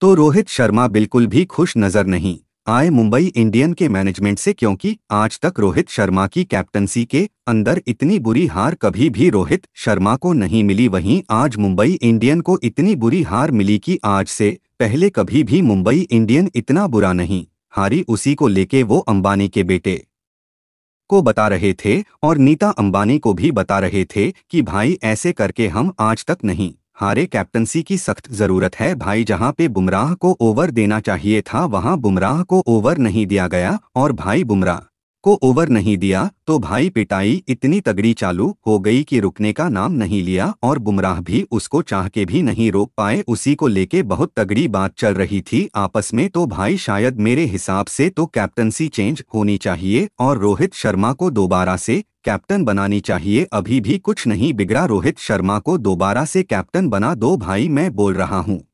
तो रोहित शर्मा बिल्कुल भी खुश नजर नहीं आए मुंबई इंडियन के मैनेजमेंट से क्योंकि आज तक रोहित शर्मा की कैप्टनसी के अंदर इतनी बुरी हार कभी भी रोहित शर्मा को नहीं मिली वहीं आज मुंबई इंडियन को इतनी बुरी हार मिली कि आज से पहले कभी भी मुंबई इंडियन इतना बुरा नहीं हारी उसी को लेके वो अंबानी के बेटे को बता रहे थे और नीता अंबानी को भी बता रहे थे कि भाई ऐसे करके हम आज तक नहीं हारे कैप्टनसी की सख्त जरूरत है भाई जहां पे बुमराह को ओवर देना चाहिए था वहां बुमराह को ओवर नहीं दिया गया और भाई बुमराह को ओवर नहीं दिया तो भाई पिटाई इतनी तगड़ी चालू हो गई कि रुकने का नाम नहीं लिया और बुमराह भी उसको चाह के भी नहीं रोक पाए उसी को लेके बहुत तगड़ी बात चल रही थी आपस में तो भाई शायद मेरे हिसाब से तो कैप्टनसी चेंज होनी चाहिए और रोहित शर्मा को दोबारा से कैप्टन बनानी चाहिए अभी भी कुछ नहीं बिगड़ा रोहित शर्मा को दोबारा से कैप्टन बना दो भाई मैं बोल रहा हूँ